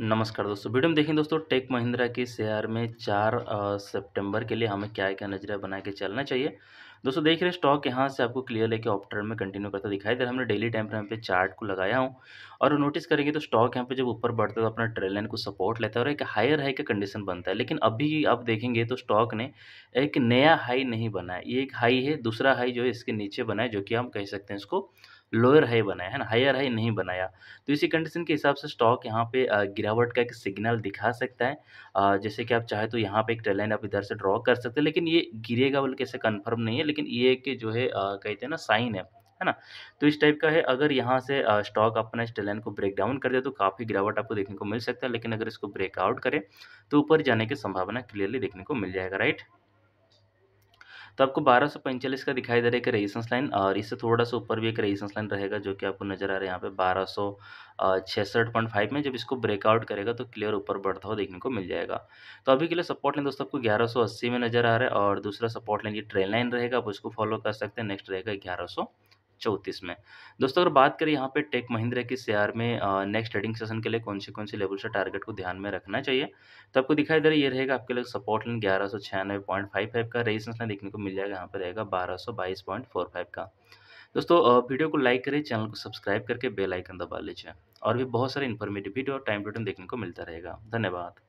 नमस्कार दोस्तों वीडियो में देखें दोस्तों टेक महिंद्रा के शेयर में चार सितंबर के लिए हमें क्या क्या नजरिया बना के चलना चाहिए दोस्तों देख रहे स्टॉक यहाँ से आपको क्लियर लेके ऑप ट्रेंड में कंटिन्यू करता दिखाई दे रहा है हमने डेली टाइम फ्रेम पे चार्ट को लगाया हूँ और नोटिस करेंगे तो स्टॉक यहाँ पे जब ऊपर बढ़ता है तो अपना ट्रेल लाइन को सपोर्ट लेता है और एक हायर हाई का कंडीशन बनता है लेकिन अभी आप देखेंगे तो स्टॉक ने एक नया हाई नहीं बनाया ये एक हाई है दूसरा हाई जो है इसके नीचे बनाए जो कि हम कह सकते हैं इसको लोअर हाई बनाया है ना हायर हाई नहीं बनाया तो इसी कंडीशन के हिसाब से स्टॉक यहाँ पे गिरावट का एक सिग्नल दिखा सकता है जैसे कि आप चाहे तो यहाँ पे एक ट्रेलाइन आप इधर से ड्रॉ कर सकते हैं लेकिन ये गिरेगा बोल ऐसे कन्फर्म नहीं है लेकिन ये कि जो है कहते हैं ना साइन है है ना तो इस टाइप का है अगर यहाँ से स्टॉक अपना इस ट्रेलाइन को ब्रेक डाउन कर दे तो काफ़ी गिरावट आपको देखने को मिल सकता है लेकिन अगर इसको ब्रेकआउट करें तो ऊपर जाने की संभावना क्लियरली देखने को मिल जाएगा राइट तो आपको बारह सौ पैंतालीस का दिखाई दे रहा है एक रेजिस्टेंस लाइन और इससे थोड़ा सा ऊपर भी एक रेजिस्टेंस लाइन रहेगा जो कि आपको नजर आ रहा है यहाँ पे बारह सौ छियासठ पॉइंट फाइव में जब इसको ब्रेकआउट करेगा तो क्लियर ऊपर बढ़ता हुआ देखने को मिल जाएगा तो अभी के लिए सपोर्ट लाइन दोस्तों आपको ग्यारह सौ अस्सी में नजर आ रहा है और दूसरा सपोर्ट लाइन ये ट्रेन लाइन रहेगा आप उसको फॉलो कर सकते हैं नेक्स्ट रहेगा ग्यारह सौ चौंतीस में दोस्तों अगर बात करें यहाँ पे टेक महिंद्रा के शेयर में नेक्स्ट ट्रेडिंग सेशन के लिए कौन से कौन से लेवल से टारगेट को ध्यान में रखना चाहिए तो आपको दिखाई दे रहा है ये रहेगा आपके लिए सपोर्ट लाइन ग्यारह सौ छियानवे पॉइंट फाइव फाइव का रेजिस्टेंस लाइन देखने को मिल जाएगा यहाँ पर रहेगा बारह सौ बाईस पॉइंट फोर फाइव का दोस्तों वीडियो को लाइक करें चैनल को सब्सक्राइब करके बेल आइकन दबा लीजिए और भी बहुत सारे informative video time to time देखने को मिलता रहेगा धन्यवाद